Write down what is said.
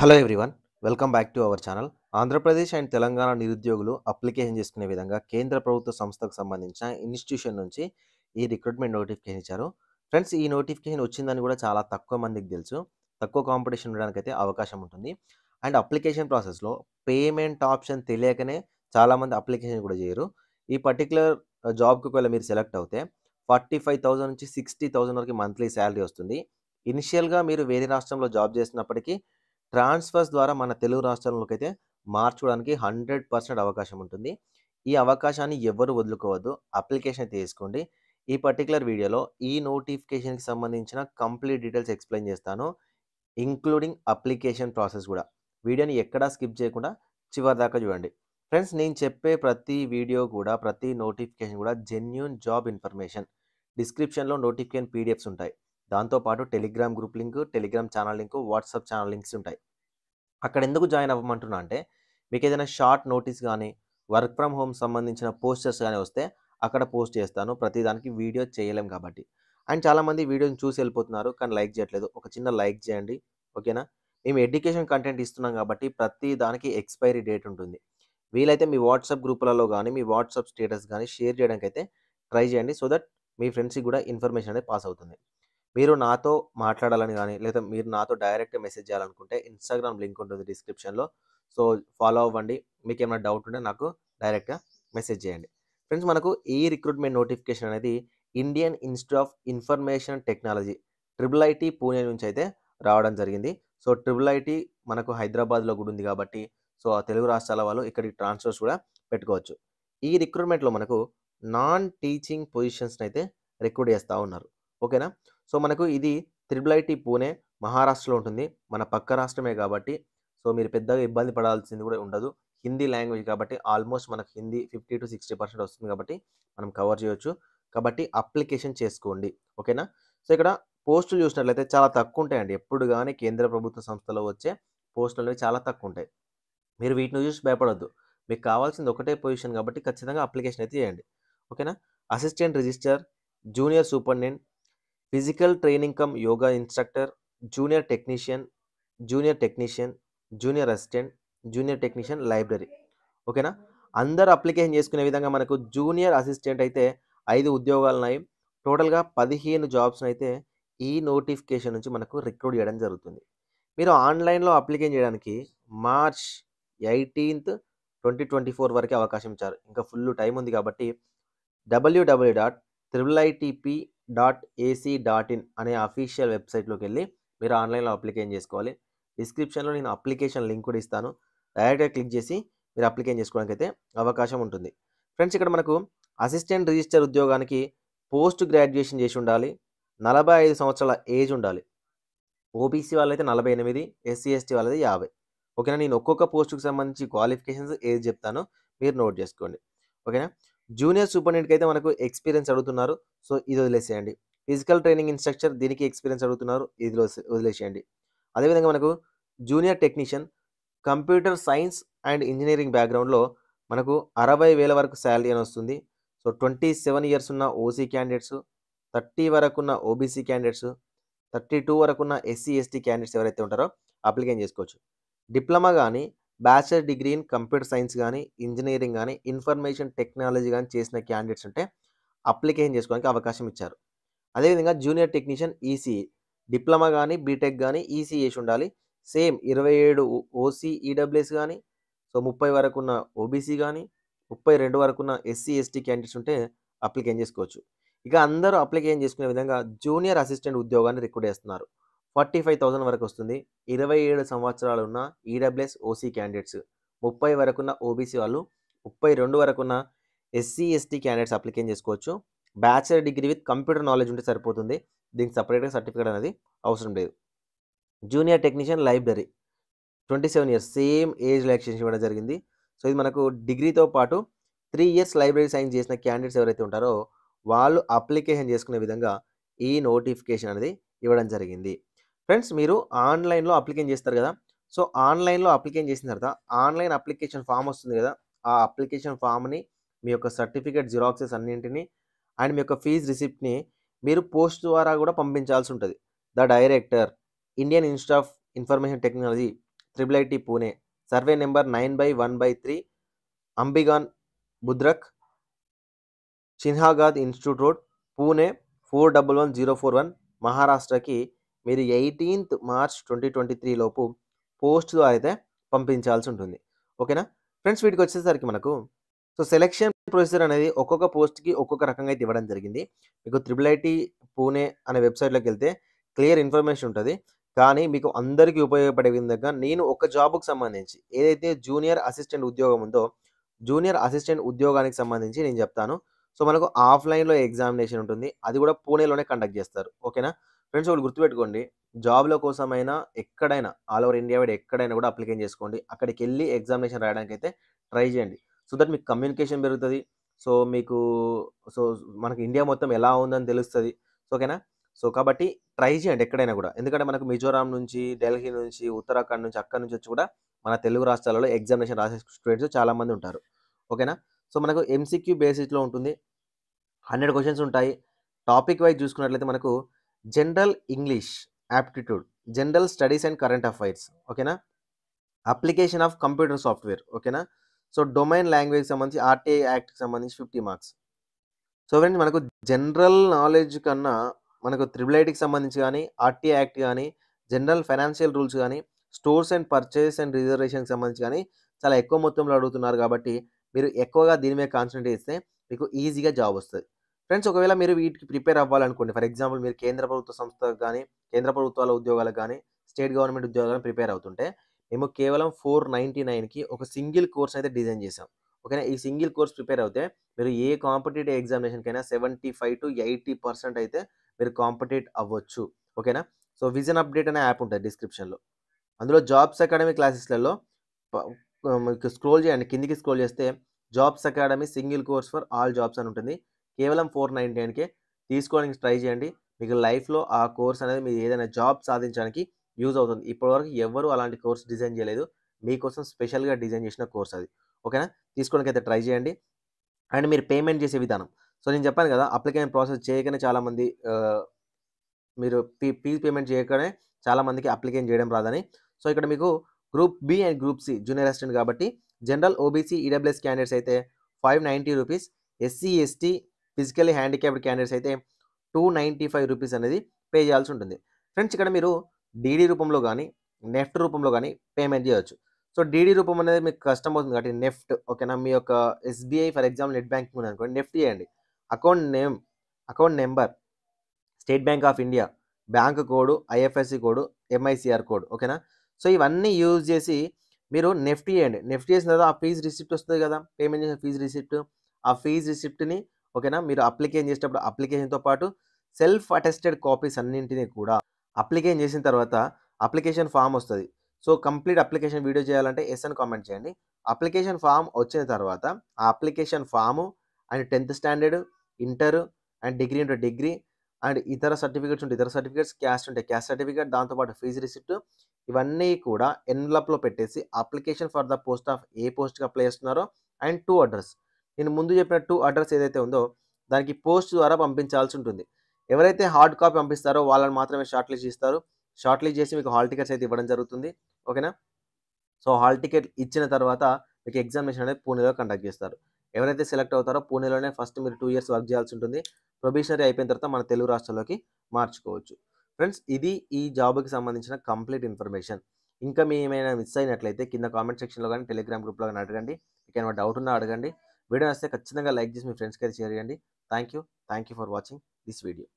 hello everyone welcome back to our channel Andhra Pradesh and Telangana నిరుద్యోగులు application చేసుకునే విధంగా కేంద్ర ప్రభుత్వ సంస్థకు సంబంధించిన ఇన్స్టిట్యూషన్ నుంచి ఈ రిక్రూట్మెంట్ నోటిఫికేషన్ ఇచ్చారు ఫ్రెండ్స్ ఈ నోటిఫికేషన్ వచ్చిందని కూడా చాలా తక్కువ మందికి తెలుసు తక్కువ కాంపిటీషన్ ఉండడానికి అయితే అవకాశం ఉంటుంది అండ్ అప్లికేషన్ ప్రాసెస్లో పేమెంట్ ఆప్షన్ తెలియకనే చాలామంది అప్లికేషన్ కూడా చేయరు ఈ పర్టికులర్ జాబ్కి ఒకవేళ మీరు సెలెక్ట్ అవుతే ఫార్టీ ఫైవ్ థౌసండ్ నుంచి సిక్స్టీ థౌసండ్ వరకు మంత్లీ శాలరీ వస్తుంది ఇనిషియల్గా మీరు వేరే రాష్ట్రంలో జాబ్ చేసినప్పటికీ ట్రాన్స్ఫర్స్ ద్వారా మన తెలుగు రాష్ట్రంలోకి అయితే మార్చుకోవడానికి హండ్రెడ్ పర్సెంట్ అవకాశం ఉంటుంది ఈ అవకాశాన్ని ఎవరు వదులుకోవద్దు అప్లికేషన్ తీసుకోండి ఈ పర్టికులర్ వీడియోలో ఈ నోటిఫికేషన్కి సంబంధించిన కంప్లీట్ డీటెయిల్స్ ఎక్స్ప్లెయిన్ చేస్తాను ఇంక్లూడింగ్ అప్లికేషన్ ప్రాసెస్ కూడా వీడియోని ఎక్కడా స్కిప్ చేయకుండా చివరి దాకా చూడండి ఫ్రెండ్స్ నేను చెప్పే ప్రతి వీడియో కూడా ప్రతి నోటిఫికేషన్ కూడా జెన్యున్ జాబ్ ఇన్ఫర్మేషన్ డిస్క్రిప్షన్లో నోటిఫికేషన్ పీడిఎఫ్స్ ఉంటాయి దాంతోపాటు Telegram group link Telegram channel link WhatsApp channel links ఉంటాయి అక్కడ ఎందుకు జాయిన్ అవ్వమంటున్నా అంటే మీకు ఏదైనా షార్ట్ నోటీస్ కానీ వర్క్ ఫ్రమ్ హోమ్ సంబంధించిన పోస్టర్స్ కానీ వస్తే అక్కడ పోస్ట్ చేస్తాను ప్రతిదానికి వీడియో చేయలేం కాబట్టి అండ్ చాలామంది వీడియోని చూసి వెళ్ళిపోతున్నారు కానీ లైక్ చేయట్లేదు ఒక చిన్న లైక్ చేయండి ఓకేనా మేము ఎడ్యుకేషన్ కంటెంట్ ఇస్తున్నాం కాబట్టి ప్రతి దానికి ఎక్స్పైరీ డేట్ ఉంటుంది వీలైతే మీ వాట్సాప్ గ్రూపులలో కానీ మీ వాట్సాప్ స్టేటస్ కానీ షేర్ చేయడానికి అయితే ట్రై చేయండి సో దట్ మీ ఫ్రెండ్స్కి కూడా ఇన్ఫర్మేషన్ అనేది పాస్ అవుతుంది మీరు నాతో మాట్లాడాలని కానీ లేదా మీరు నాతో డైరెక్ట్ మెసేజ్ చేయాలనుకుంటే ఇన్స్టాగ్రామ్ లింక్ ఉంటుంది డిస్క్రిప్షన్లో సో ఫాలో అవ్వండి మీకు ఏమైనా డౌట్ ఉంటే నాకు డైరెక్ట్గా మెసేజ్ చేయండి ఫ్రెండ్స్ మనకు ఈ రిక్రూట్మెంట్ నోటిఫికేషన్ అనేది Indian Institute of Information Technology triple IT Pune నుంచి అయితే రావడం జరిగింది సో ట్రిపుల్ ఐటీ మనకు హైదరాబాద్లో కూడా ఉంది కాబట్టి సో ఆ తెలుగు రాష్ట్రాల వాళ్ళు ఇక్కడికి ట్రాన్స్ఫర్స్ కూడా పెట్టుకోవచ్చు ఈ రిక్రూట్మెంట్లో మనకు నాన్ టీచింగ్ పొజిషన్స్ని అయితే రిక్రూట్ చేస్తూ ఉన్నారు ఓకేనా సో మనకు ఇది త్రిబుల్ ఐటీ పూణే మహారాష్ట్రలో ఉంటుంది మన పక్క రాష్ట్రమే కాబట్టి సో మీరు పెద్దగా ఇబ్బంది పడాల్సింది కూడా ఉండదు హిందీ లాంగ్వేజ్ కాబట్టి ఆల్మోస్ట్ మనకు Hindi fifty to sixty percent వస్తుంది కాబట్టి మనం కవర్ చేయొచ్చు కాబట్టి అప్లికేషన్ చేసుకోండి ఓకేనా సో ఇక్కడ పోస్టులు చూసినట్లయితే చాలా తక్కువ ఉంటాయండి ఎప్పుడు కానీ కేంద్ర ప్రభుత్వ సంస్థలో వచ్చే పోస్టులు అనేవి చాలా తక్కువ ఉంటాయి మీరు వీటిని చూసి భయపడద్దు మీకు కావాల్సింది ఒకటే పొజిషన్ కాబట్టి ఖచ్చితంగా అప్లికేషన్ అయితే చేయండి ఓకేనా assistant registrar junior superintendent physical training cum yoga instructor junior technician junior technician junior assistant junior technician library ఓకేనా అందరు అప్లికేషన్ చేసుకునే విధంగా మనకు జూనియర్ అసిస్టెంట్ అయితే ఐదు ఉద్యోగాలు ఉన్నాయి టోటల్గా పదిహేను జాబ్స్ని అయితే ఈ నోటిఫికేషన్ నుంచి మనకు రిక్రూట్ చేయడం జరుగుతుంది మీరు ఆన్లైన్లో అప్లికేషన్ చేయడానికి March eighteenth twenty twenty four వరకే అవకాశం ఇచ్చారు ఇంకా ఫుల్ టైం ఉంది కాబట్టి W W dot triple ITP dot AC dot in అనే అఫీషియల్ వెబ్సైట్లోకి వెళ్ళి మీరు ఆన్లైన్లో అప్లికేషన్ చేసుకోవాలి డిస్క్రిప్షన్లో నేను అప్లికేషన్ లింక్ కూడా ఇస్తాను డైరెక్ట్గా క్లిక్ చేసి మీరు అప్లికేషన్ చేసుకోవడానికి అయితే అవకాశం ఉంటుంది ఫ్రెండ్స్ ఇక్కడ మనకు అసిస్టెంట్ రిజిస్టర్ ఉద్యోగానికి పోస్ట్ గ్రాడ్యుయేషన్ చేసి ఉండాలి నలభై ఐదు సంవత్సరాల ఏజ్ ఉండాలి ఓబీసీ వాళ్ళైతే నలభై ఎనిమిది ఎస్సీ ఎస్టీ వాళ్ళది యాభై ఓకేనా నేను ఒక్కొక్క పోస్టుకు సంబంధించి క్వాలిఫికేషన్స్ ఏది చెప్తానో మీరు నోట్ చేసుకోండి ఓకేనా జూనియర్ సూపరింటెండెంట్కి అయితే మనకు ఎక్స్పీరియన్స్ అడుగుతున్నారు సో ఇది వదిలేసేయండి ఫిజికల్ ట్రైనింగ్ ఇన్స్ట్రక్చర్ దీనికి ఎక్స్పీరియన్స్ అడుగుతున్నారు ఇది వదిలేసేయండి అదేవిధంగా మనకు junior technician computer science and engineering బ్యాక్గ్రౌండ్లో మనకు అరవై వేల వరకు శాలరీ అని వస్తుంది సో ట్వంటీ సెవెన్ ఇయర్స్ ఉన్న ఓసీ క్యాండిడేట్స్ థర్టీ వరకు ఉన్న ఓబీసీ క్యాండిడేట్స్ థర్టీ టూ వరకు ఉన్న ఎస్సీ ఎస్టీ క్యాండిడేట్స్ ఎవరైతే ఉంటారో అప్లికేషన్ చేసుకోవచ్చు డిప్లొమా కానీ bachelor degree in computer science కానీ ఇంజనీరింగ్ కానీ ఇన్ఫర్మేషన్ టెక్నాలజీ కానీ చేసిన క్యాండిడేట్స్ ఉంటే అప్లికేషన్ చేసుకోవడానికి అవకాశం ఇచ్చారు అదేవిధంగా జూనియర్ టెక్నీషియన్ ఈసీఈ డిప్లొమా కానీ బీటెక్ కానీ ఈసీఈ చేసి ఉండాలి సేమ్ ఇరవై ఏడు ఓసీఈడబ్ల్యూఎస్ కానీ సో ముప్పై వరకు ఉన్న ఓబీసీ కానీ ముప్పై రెండు వరకు ఉన్న ఎస్సీ ఎస్టీ క్యాండిడేట్స్ ఉంటే అప్లికేషన్ చేసుకోవచ్చు ఇక అందరూ అప్లికేషన్ చేసుకునే విధంగా జూనియర్ అసిస్టెంట్ ఉద్యోగాన్ని రిక్రూట్ చేస్తున్నారు ఫార్టీ ఫైవ్ థౌజండ్ వరకు వస్తుంది ఇరవై ఏడు సంవత్సరాలు ఉన్న ఈడబ్ల్యూఎస్ ఓసీ క్యాండిడేట్స్ ముప్పై వరకున్న ఓబీసీ వాళ్ళు ముప్పై రెండు వరకున్న ఎస్సీ ఎస్టీ క్యాండిడేట్స్ అప్లికేషన్ చేసుకోవచ్చు bachelor degree with computer knowledge ఉంటే సరిపోతుంది దీనికి సపరేట్గా సర్టిఫికేట్ అనేది అవసరం లేదు junior technician library twenty seven years same age elections ఇవ్వడం జరిగింది సో ఇది మనకు డిగ్రీతో పాటు త్రీ ఇయర్స్ లైబ్రరీ సైన్ చేసిన క్యాండిడేట్స్ ఎవరైతే ఉంటారో వాళ్ళు అప్లికేషన్ చేసుకునే విధంగా ఈ నోటిఫికేషన్ అనేది ఇవ్వడం జరిగింది ఫ్రెండ్స్ మీరు ఆన్లైన్లో అప్లికేషన్ చేస్తారు కదా సో ఆన్లైన్లో అప్లికేషన్ చేసిన తర్వాత ఆన్లైన్ అప్లికేషన్ ఫామ్ వస్తుంది కదా ఆ అప్లికేషన్ ఫామ్ని మీ యొక్క సర్టిఫికేట్ జిరాక్సెస్ అన్నింటినీ అండ్ మీ యొక్క ఫీజు రిసిప్ట్ని మీరు పోస్ట్ ద్వారా కూడా పంపించాల్సి ఉంటుంది the director Indian Institute of Information Technology triple IT Pune survey number nine by one by three Ambegaon Budruk Sinhagad Institute Road Pune four double one zero four one మహారాష్ట్రకి మీరు eighteenth March twenty twenty three లోపు post ద్వారా అయితే పంపించాల్సి ఉంటుంది ఓకేనా ఫ్రెండ్స్ వీటికి వచ్చేసరికి మనకు సో సెలెక్షన్ ప్రొసీజర్ అనేది ఒక్కొక్క పోస్ట్కి ఒక్కొక్క రకంగా అయితే ఇవ్వడం జరిగింది మీకు త్రిబుల్ ఐటీ పూణే అనే వెబ్సైట్లోకి వెళ్తే క్లియర్ ఇన్ఫర్మేషన్ ఉంటుంది కానీ మీకు అందరికీ ఉపయోగపడే విధంగా నేను ఒక జాబ్కు సంబంధించి ఏదైతే జూనియర్ అసిస్టెంట్ ఉద్యోగం ఉందో జూనియర్ అసిస్టెంట్ ఉద్యోగానికి సంబంధించి నేను చెప్తాను సో మనకు ఆఫ్లైన్లో ఎగ్జామినేషన్ ఉంటుంది అది కూడా పూణేలోనే కండక్ట్ చేస్తారు ఓకేనా ఫ్రెండ్స్ ఒకటి గుర్తుపెట్టుకోండి జాబ్ల కోసమైనా ఎక్కడైనా ఆల్ ఓవర్ ఇండియా వైడ్ ఎక్కడైనా కూడా అప్లికేషన్ చేసుకోండి అక్కడికి వెళ్ళి ఎగ్జామినేషన్ రాయడానికి అయితే ట్రై చేయండి సో దట్ మీకు కమ్యూనికేషన్ పెరుగుతుంది సో మీకు సో మనకి ఇండియా మొత్తం ఎలా ఉందని తెలుస్తుంది సో ఓకేనా సో కాబట్టి ట్రై చేయండి ఎక్కడైనా కూడా ఎందుకంటే మనకు మిజోరాం నుంచి ఢిల్లీ నుంచి ఉత్తరాఖండ్ నుంచి అక్కడ నుంచి వచ్చి కూడా మన తెలుగు రాష్ట్రాలలో ఎగ్జామినేషన్ రాసే స్టూడెంట్స్ చాలామంది ఉంటారు ఓకేనా సో మనకు ఎంసీక్యూ బేసిస్లో ఉంటుంది హండ్రెడ్ క్వశ్చన్స్ ఉంటాయి టాపిక్ వైజ్ చూసుకున్నట్లయితే మనకు general English aptitude general studies and current affairs ఓకేనా అప్లికేషన్ ఆఫ్ కంప్యూటర్ సాఫ్ట్వేర్ ఓకేనా సో డొమైన్ లాంగ్వేజ్ సంబంధించి ఆర్టీఐ యాక్ట్కి సంబంధించి ఫిఫ్టీ మార్క్స్ సో ఫ్రెండ్స్ మనకు జనరల్ నాలెడ్జ్ కన్నా మనకు త్రిబుల్ ఐటీకి సంబంధించి కానీ ఆర్టీఐ యాక్ట్ కానీ జనరల్ ఫైనాన్షియల్ రూల్స్ కానీ స్టోర్స్ అండ్ పర్చేస్ అండ్ రిజర్వేషన్కి సంబంధించి కానీ చాలా ఎక్కువ మొత్తంలో అడుగుతున్నారు కాబట్టి మీరు ఎక్కువగా దీని మీద కాన్సన్ట్రేట్ చేస్తే మీకు ఈజీగా జాబ్ వస్తుంది ఫ్రెండ్స్ ఒకవేళ మీరు వీటికి ప్రిపేర్ అవ్వాలనుకోండి ఫర్ ఎగ్జాంపుల్ మీరు కేంద్ర ప్రభుత్వ సంస్థకు కానీ కేంద్ర ప్రభుత్వాల ఉద్యోగాలకు కానీ స్టేట్ గవర్నమెంట్ ఉద్యోగాలకు ప్రిపేర్ అవుతుంటే మేము కేవలం ఫోర్ నైంటీ నైన్కి ఒక సింగిల్ కోర్స్ అయితే డిజైన్ చేసాం ఓకేనా ఈ సింగిల్ కోర్స్ ప్రిపేర్ అయితే మీరు ఏ కాంపిటేటివ్ ఎగ్జామినేషన్కైనా seventy five to eighty percent అయితే మీరు కాంపిటేట్ అవ్వచ్చు ఓకేనా సో విజన్ అప్డేట్ అనే యాప్ ఉంటుంది డిస్క్రిప్షన్లో అందులో జాబ్స్ అకాడమీ క్లాసెస్లలో స్క్రోల్ చేయండి కిందికి స్క్రోల్ చేస్తే jobs academy single course for all jobs అని ఉంటుంది కేవలం ఫోర్ నైంటీ నైన్కే తీసుకోవడానికి ట్రై చేయండి మీకు లైఫ్లో ఆ కోర్స్ అనేది మీరు ఏదైనా జాబ్ సాధించడానికి యూజ్ అవుతుంది ఇప్పటివరకు ఎవరు అలాంటి కోర్స్ డిజైన్ చేయలేదు మీకోసం స్పెషల్గా డిజైన్ చేసిన కోర్స్ అది ఓకేనా తీసుకోవడానికి అయితే ట్రై చేయండి అండ్ మీరు పేమెంట్ చేసే విధానం సో నేను చెప్పాను కదా అప్లికేషన్ ప్రాసెస్ చేయకనే చాలామంది మీరు ఫీ ఫీజు పేమెంట్ చేయకనే చాలామందికి అప్లికేషన్ చేయడం రాదని సో ఇక్కడ మీకు group B and group C junior assistant కాబట్టి జనరల్ ఓబీసీ ఈడబ్ల్యూఎస్ క్యాండిడేట్స్ అయితే five ninety rupees SC ST physically handicapped candidates అయితే టూ నైంటీ ఫైవ్ రూపీస్ అనేది పే చేయాల్సి ఉంటుంది ఫ్రెండ్స్ ఇక్కడ మీరు డీడీ రూపంలో కానీ నెఫ్ట్ రూపంలో కానీ పేమెంట్ చేయవచ్చు సో డీడీ రూపం అనేది మీకు కష్టం అవుతుంది కాబట్టి నెఫ్ట్ ఓకేనా మీ యొక్క SBI for example net banking ఉంది అనుకోండి నెఫ్ట్ చేయండి account name account number State Bank of India bank code IFSC code MICR code ఓకేనా సో ఇవన్నీ యూజ్ చేసి మీరు నెఫ్ట్ చేయండి నెఫ్ట్ చేసిన తర్వాత ఆ ఫీజు రిసిప్ట్ వస్తుంది కదా పేమెంట్ చేసిన ఫీజు రిసిప్ట్ ఆ ఫీజు రిసిప్ట్ని ఓకేనా మీరు అప్లికేషన్ చేసేటప్పుడు అప్లికేషన్తో పాటు సెల్ఫ్ అటెస్టెడ్ కాపీస్ అన్నింటినీ కూడా అప్లికేషన్ చేసిన తర్వాత అప్లికేషన్ ఫామ్ వస్తుంది సో కంప్లీట్ అప్లికేషన్ వీడియో చేయాలంటే ఎస్ అని కామెంట్ చేయండి అప్లికేషన్ ఫామ్ వచ్చిన తర్వాత ఆ application form and tenth standard inter and degree ఉంటే డిగ్రీ అండ్ ఇతర సర్టిఫికేట్స్ ఉంటే ఇతర సర్టిఫికేట్స్ క్యాస్ట్ ఉంటే క్యాస్ట్ సర్టిఫికేట్ దాంతోపాటు ఫీజు రిసిప్ట్ ఇవన్నీ కూడా ఎన్లప్లో పెట్టేసి application for the post of ఏ పోస్ట్కి అప్లై చేస్తున్నారో అండ్ టూ అడ్రస్ నేను ముందు చెప్పినట్టు అడ్రస్ ఏదైతే ఉందో దానికి పోస్ట్ ద్వారా పంపించాల్సి ఉంటుంది ఎవరైతే హార్డ్ కాపీ పంపిస్తారో వాళ్ళని మాత్రమే షార్ట్ లిస్ట్ ఇస్తారు షార్ట్ లిస్ట్ చేసి మీకు హాల్ టికెట్స్ అయితే ఇవ్వడం జరుగుతుంది ఓకేనా సో హాల్ టికెట్ ఇచ్చిన తర్వాత మీకు ఎగ్జామినేషన్ అనేది పూణేలో కండక్ట్ చేస్తారు ఎవరైతే సెలెక్ట్ అవుతారో పూణేలోనే ఫస్ట్ మీరు టూ ఇయర్స్ వర్క్ చేయాల్సి ఉంటుంది ప్రొబిషనరీ అయిపోయిన తర్వాత మన తెలుగు రాష్ట్రంలోకి మార్చుకోవచ్చు ఫ్రెండ్స్ ఇది ఈ జాబ్కి సంబంధించిన కంప్లీట్ ఇన్ఫర్మేషన్ ఇంకా మీ ఏమైనా మిస్ అయినట్లయితే కింద కామెంట్ సెక్షన్లో కానీ టెలిగ్రామ్ గ్రూప్లో కానీ అడగండి మీకు ఏమైనా డౌట్ ఉన్నా అడగండి వీడియో నచ్చితే ఖచ్చితంగా లైక్ చేసి మీ ఫ్రెండ్స్కి అయితే షేర్ చేయండి thank you thank you for watching this video